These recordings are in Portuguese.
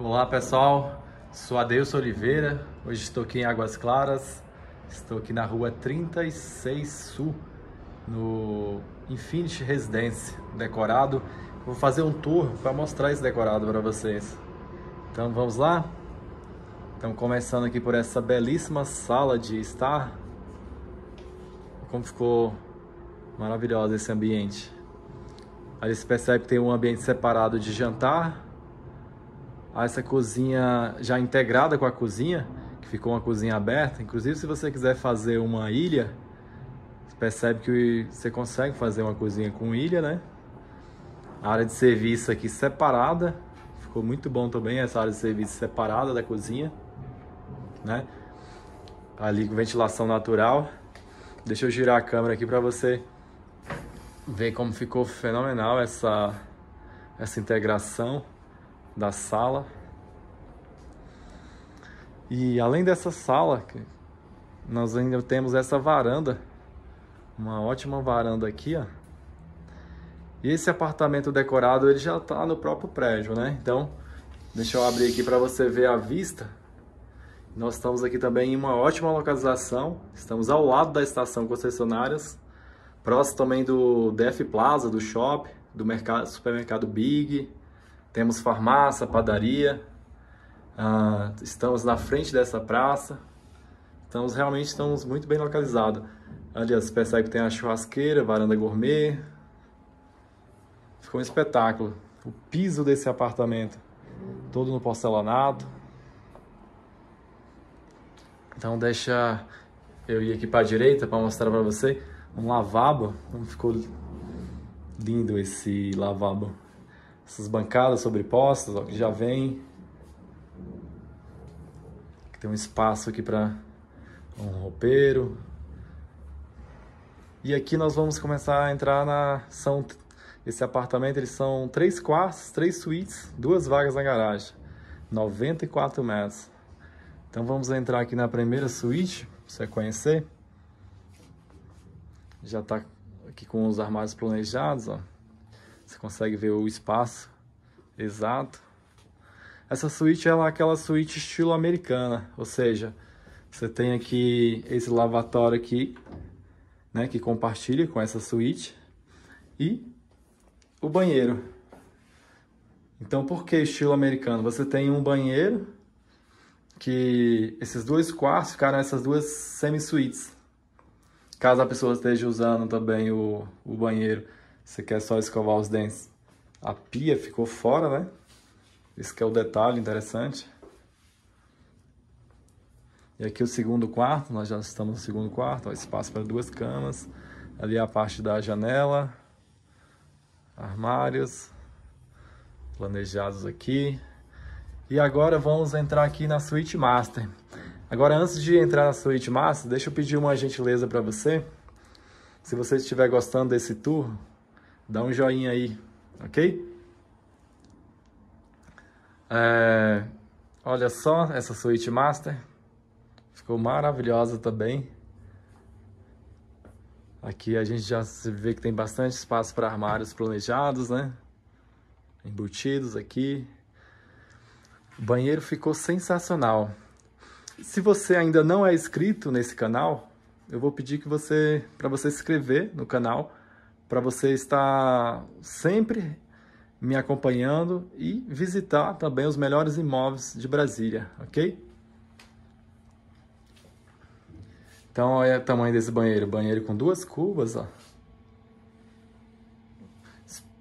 Olá pessoal, sou Adeus Oliveira, hoje estou aqui em Águas Claras, estou aqui na rua 36 Sul, no Infinity Residence, decorado. Vou fazer um tour para mostrar esse decorado para vocês. Então vamos lá? Estamos começando aqui por essa belíssima sala de estar. Como ficou maravilhoso esse ambiente. Ali você percebe que tem um ambiente separado de jantar, a essa cozinha já integrada com a cozinha, que ficou uma cozinha aberta. Inclusive, se você quiser fazer uma ilha, você percebe que você consegue fazer uma cozinha com ilha, né? A área de serviço aqui separada, ficou muito bom também essa área de serviço separada da cozinha, né? Ali com ventilação natural. Deixa eu girar a câmera aqui para você ver como ficou fenomenal essa essa integração da sala. E além dessa sala, nós ainda temos essa varanda, uma ótima varanda aqui, ó. E esse apartamento decorado, ele já está no próprio prédio, né? Então, deixa eu abrir aqui para você ver a vista. Nós estamos aqui também em uma ótima localização. Estamos ao lado da estação concessionárias, próximo também do DF Plaza, do shopping, do mercado, supermercado Big, temos farmácia, padaria, ah, estamos na frente dessa praça, estamos realmente estamos muito bem localizados. Aliás, percebe que tem a churrasqueira, varanda gourmet. Ficou um espetáculo. O piso desse apartamento, todo no porcelanato. Então deixa eu ir aqui para a direita para mostrar para você um lavabo. Como ficou lindo esse lavabo essas bancadas sobrepostas, ó, que já vem. Tem um espaço aqui para um roupeiro. E aqui nós vamos começar a entrar na... São, esse apartamento, eles são três quartos, três suítes, duas vagas na garagem. 94 metros. Então vamos entrar aqui na primeira suíte, pra você conhecer. Já está aqui com os armários planejados, ó. Você consegue ver o espaço exato. Essa suíte é aquela suíte estilo americana, ou seja, você tem aqui esse lavatório aqui, né, que compartilha com essa suíte e o banheiro. Então, por que estilo americano? Você tem um banheiro que esses dois quartos ficaram essas duas semi-suítes. Caso a pessoa esteja usando também o, o banheiro você quer só escovar os dentes. A pia ficou fora, né? Esse que é o detalhe interessante. E aqui o segundo quarto, nós já estamos no segundo quarto, ó, espaço para duas camas. Ali é a parte da janela, armários planejados aqui. E agora vamos entrar aqui na suíte Master. Agora, antes de entrar na suíte Master, deixa eu pedir uma gentileza para você. Se você estiver gostando desse tour, Dá um joinha aí, ok? É, olha só essa suíte master. Ficou maravilhosa também. Aqui a gente já vê que tem bastante espaço para armários planejados, né? Embutidos aqui. O banheiro ficou sensacional. Se você ainda não é inscrito nesse canal, eu vou pedir que você para você se inscrever no canal para você estar sempre me acompanhando e visitar também os melhores imóveis de Brasília, ok? Então, olha o tamanho desse banheiro. Banheiro com duas cubas, ó.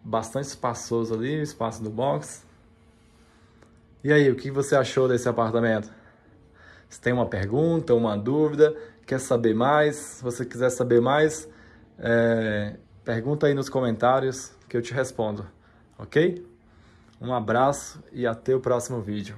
Bastante espaçoso ali, o espaço do box. E aí, o que você achou desse apartamento? Se tem uma pergunta, uma dúvida, quer saber mais? Se você quiser saber mais, é, Pergunta aí nos comentários que eu te respondo, ok? Um abraço e até o próximo vídeo.